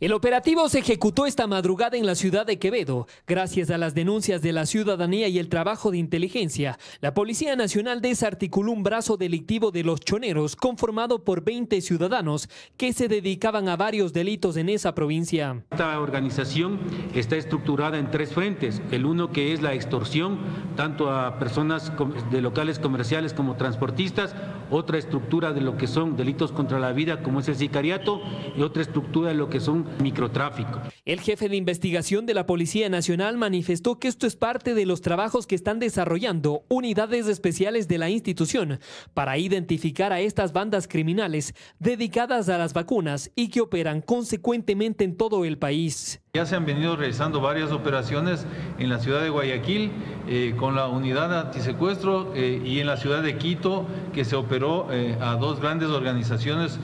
El operativo se ejecutó esta madrugada en la ciudad de Quevedo. Gracias a las denuncias de la ciudadanía y el trabajo de inteligencia, la Policía Nacional desarticuló un brazo delictivo de los choneros conformado por 20 ciudadanos que se dedicaban a varios delitos en esa provincia. Esta organización está estructurada en tres frentes. El uno que es la extorsión, tanto a personas de locales comerciales como transportistas. Otra estructura de lo que son delitos contra la vida, como es el sicariato. Y otra estructura de lo que son microtráfico. El jefe de investigación de la Policía Nacional manifestó que esto es parte de los trabajos que están desarrollando unidades especiales de la institución para identificar a estas bandas criminales dedicadas a las vacunas y que operan consecuentemente en todo el país. Ya se han venido realizando varias operaciones en la ciudad de Guayaquil eh, con la unidad antisecuestro eh, y en la ciudad de Quito que se operó eh, a dos grandes organizaciones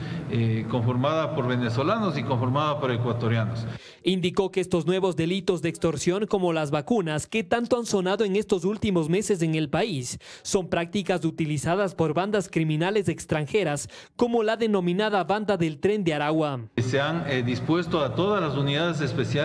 conformada por venezolanos y conformada por ecuatorianos. Indicó que estos nuevos delitos de extorsión como las vacunas que tanto han sonado en estos últimos meses en el país son prácticas utilizadas por bandas criminales extranjeras como la denominada banda del tren de Aragua. Se han dispuesto a todas las unidades especiales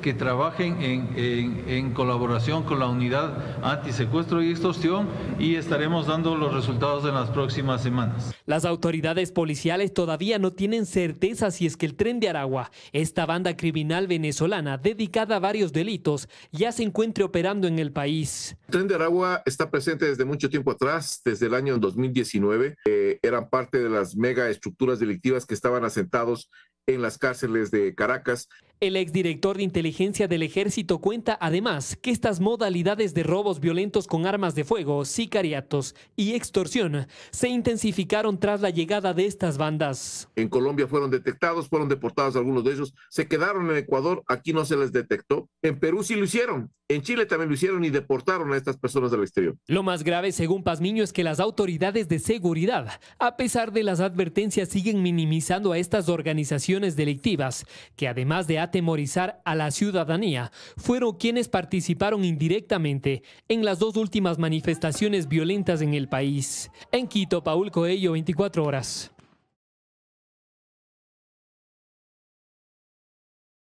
que trabajen en, colaboración con la unidad antisecuestro y extorsión y estaremos dando los resultados en las próximas semanas. Las autoridades policiales todavía no tienen certeza si es que el tren de Aragua, esta banda criminal venezolana dedicada a varios delitos, ya se encuentre operando en el país. El tren de Aragua está presente desde mucho tiempo atrás, desde el año 2019. Eh, eran parte de las mega estructuras delictivas que estaban asentados en las cárceles de Caracas. El exdirector de inteligencia del ejército cuenta además que estas modalidades de robos violentos con armas de fuego, sicariatos y extorsión se intensificaron tras la llegada de estas bandas. En Colombia fueron detectados, fueron deportados algunos de ellos, se quedaron en Ecuador, aquí no se les detectó. En Perú sí lo hicieron, en Chile también lo hicieron y deportaron a estas personas del exterior. Lo más grave, según Pazmiño, es que las autoridades de seguridad, a pesar de las advertencias, siguen minimizando a estas organizaciones delictivas, que además de atemorizar a la ciudadanía fueron quienes participaron indirectamente en las dos últimas manifestaciones violentas en el país. En Quito, Paul Coello, 24 horas.